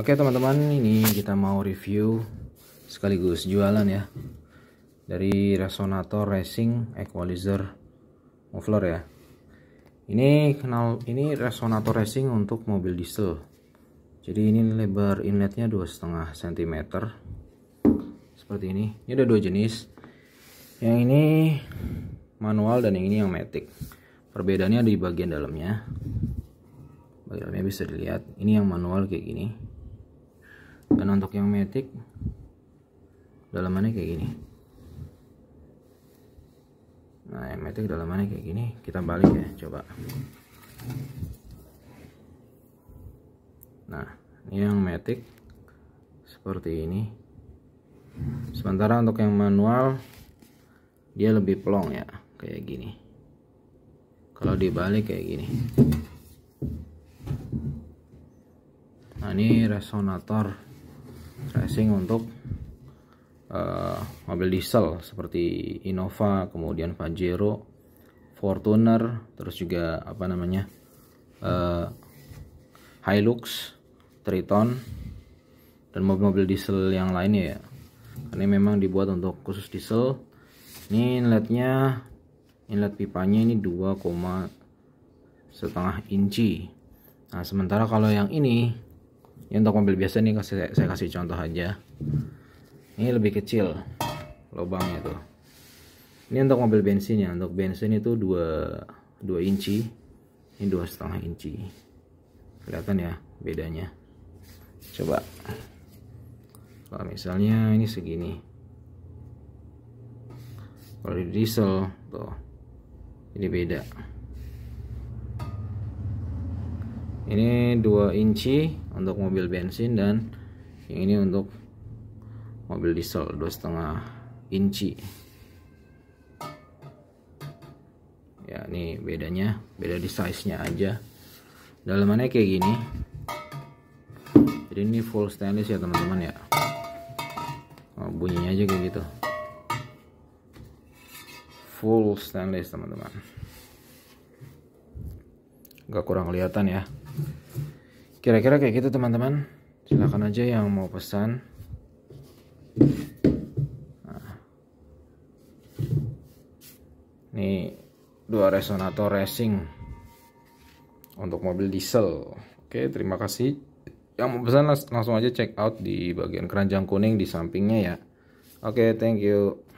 Oke teman-teman, ini kita mau review sekaligus jualan ya dari resonator racing equalizer muffler ya. Ini kenal ini resonator racing untuk mobil diesel. Jadi ini lebar inletnya dua setengah cm seperti ini. Ini ada dua jenis. Yang ini manual dan yang ini yang matic. Perbedaannya di bagian dalamnya. Bagian dalamnya bisa dilihat. Ini yang manual kayak gini dan untuk yang metik dalamannya kayak gini nah yang metik dalamannya kayak gini kita balik ya coba nah ini yang metik seperti ini sementara untuk yang manual dia lebih plong ya kayak gini kalau dibalik kayak gini nah ini resonator racing untuk uh, mobil diesel seperti Innova, kemudian Pajero, Fortuner, terus juga apa namanya uh, Hilux, Triton, dan mobil-mobil diesel yang lainnya ya. Ini memang dibuat untuk khusus diesel. Ini inletnya, inlet pipanya ini 2, setengah inci. Nah sementara kalau yang ini ini untuk mobil biasa nih saya, saya kasih contoh aja ini lebih kecil lubangnya tuh ini untuk mobil bensin ya untuk bensin itu dua, 2 inci ini dua setengah inci kelihatan ya bedanya coba kalau misalnya ini segini kalau di diesel tuh ini beda ini 2 inci untuk mobil bensin dan yang ini untuk mobil diesel dua setengah inci ya ini bedanya beda di size nya aja dalamannya kayak gini jadi ini full stainless ya teman-teman ya oh, bunyinya aja kayak gitu full stainless teman-teman gak kurang kelihatan ya kira-kira kayak gitu teman-teman silahkan aja yang mau pesan nah. ini dua resonator racing untuk mobil diesel oke terima kasih yang mau pesan langsung aja check out di bagian keranjang kuning di sampingnya ya oke thank you